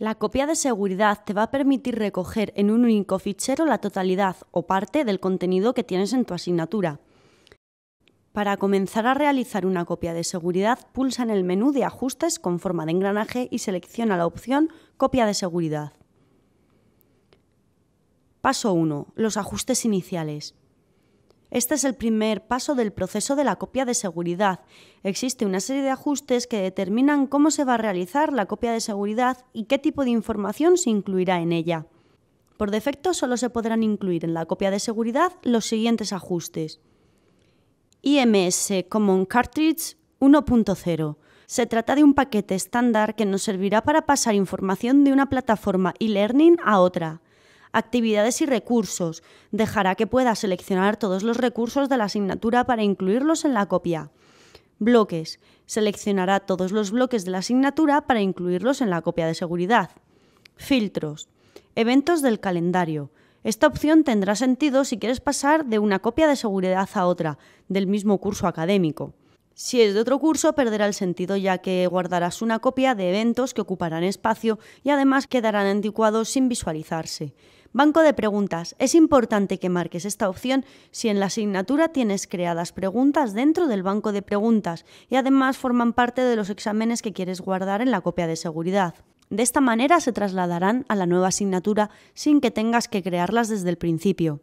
La copia de seguridad te va a permitir recoger en un único fichero la totalidad o parte del contenido que tienes en tu asignatura. Para comenzar a realizar una copia de seguridad, pulsa en el menú de ajustes con forma de engranaje y selecciona la opción Copia de seguridad. Paso 1. Los ajustes iniciales. Este es el primer paso del proceso de la copia de seguridad. Existe una serie de ajustes que determinan cómo se va a realizar la copia de seguridad y qué tipo de información se incluirá en ella. Por defecto solo se podrán incluir en la copia de seguridad los siguientes ajustes. IMS Common Cartridge 1.0. Se trata de un paquete estándar que nos servirá para pasar información de una plataforma e-learning a otra actividades y recursos. Dejará que pueda seleccionar todos los recursos de la asignatura para incluirlos en la copia. Bloques. Seleccionará todos los bloques de la asignatura para incluirlos en la copia de seguridad. Filtros. Eventos del calendario. Esta opción tendrá sentido si quieres pasar de una copia de seguridad a otra, del mismo curso académico. Si es de otro curso, perderá el sentido ya que guardarás una copia de eventos que ocuparán espacio y además quedarán anticuados sin visualizarse. Banco de preguntas. Es importante que marques esta opción si en la asignatura tienes creadas preguntas dentro del banco de preguntas y además forman parte de los exámenes que quieres guardar en la copia de seguridad. De esta manera se trasladarán a la nueva asignatura sin que tengas que crearlas desde el principio.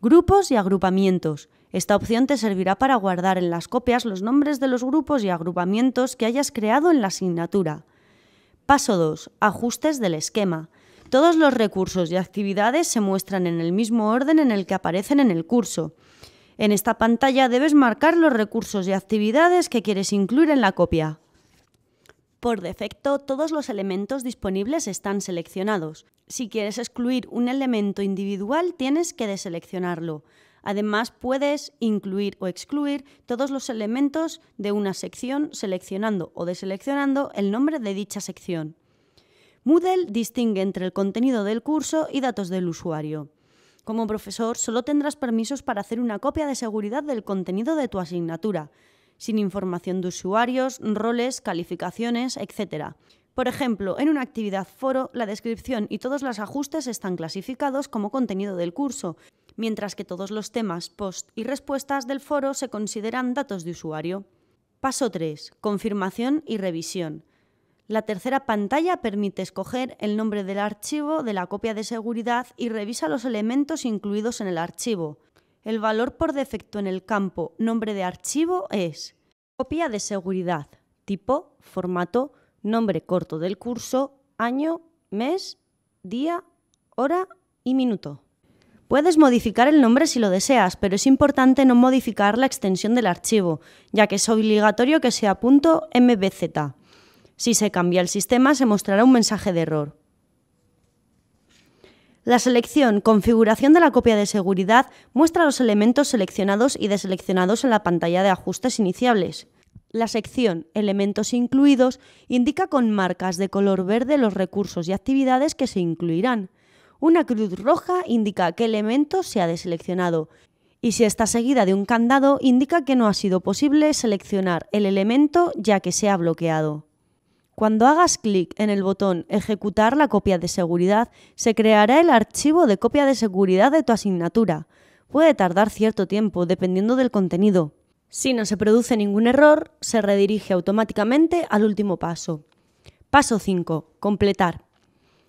Grupos y agrupamientos. Esta opción te servirá para guardar en las copias los nombres de los grupos y agrupamientos que hayas creado en la asignatura. Paso 2. Ajustes del esquema. Todos los recursos y actividades se muestran en el mismo orden en el que aparecen en el curso. En esta pantalla debes marcar los recursos y actividades que quieres incluir en la copia. Por defecto, todos los elementos disponibles están seleccionados. Si quieres excluir un elemento individual, tienes que deseleccionarlo. Además, puedes incluir o excluir todos los elementos de una sección seleccionando o deseleccionando el nombre de dicha sección. Moodle distingue entre el contenido del curso y datos del usuario. Como profesor, solo tendrás permisos para hacer una copia de seguridad del contenido de tu asignatura, sin información de usuarios, roles, calificaciones, etc. Por ejemplo, en una actividad foro, la descripción y todos los ajustes están clasificados como contenido del curso, mientras que todos los temas, post y respuestas del foro se consideran datos de usuario. Paso 3. Confirmación y revisión. La tercera pantalla permite escoger el nombre del archivo de la copia de seguridad y revisa los elementos incluidos en el archivo. El valor por defecto en el campo nombre de archivo es copia de seguridad, tipo, formato, nombre corto del curso, año, mes, día, hora y minuto. Puedes modificar el nombre si lo deseas, pero es importante no modificar la extensión del archivo, ya que es obligatorio que sea .mbz. Si se cambia el sistema, se mostrará un mensaje de error. La selección Configuración de la copia de seguridad muestra los elementos seleccionados y deseleccionados en la pantalla de ajustes iniciables. La sección Elementos incluidos indica con marcas de color verde los recursos y actividades que se incluirán. Una cruz roja indica qué elemento se ha deseleccionado y si está seguida de un candado indica que no ha sido posible seleccionar el elemento ya que se ha bloqueado. Cuando hagas clic en el botón Ejecutar la copia de seguridad, se creará el archivo de copia de seguridad de tu asignatura. Puede tardar cierto tiempo, dependiendo del contenido. Si no se produce ningún error, se redirige automáticamente al último paso. Paso 5. Completar.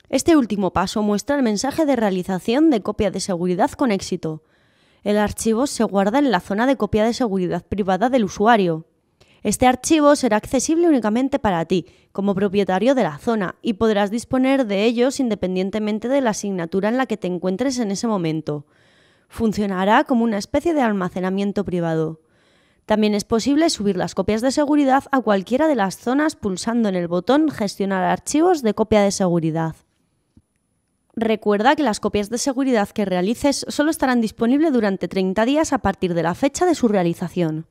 Este último paso muestra el mensaje de realización de copia de seguridad con éxito. El archivo se guarda en la zona de copia de seguridad privada del usuario. Este archivo será accesible únicamente para ti, como propietario de la zona, y podrás disponer de ellos independientemente de la asignatura en la que te encuentres en ese momento. Funcionará como una especie de almacenamiento privado. También es posible subir las copias de seguridad a cualquiera de las zonas pulsando en el botón Gestionar archivos de copia de seguridad. Recuerda que las copias de seguridad que realices solo estarán disponibles durante 30 días a partir de la fecha de su realización.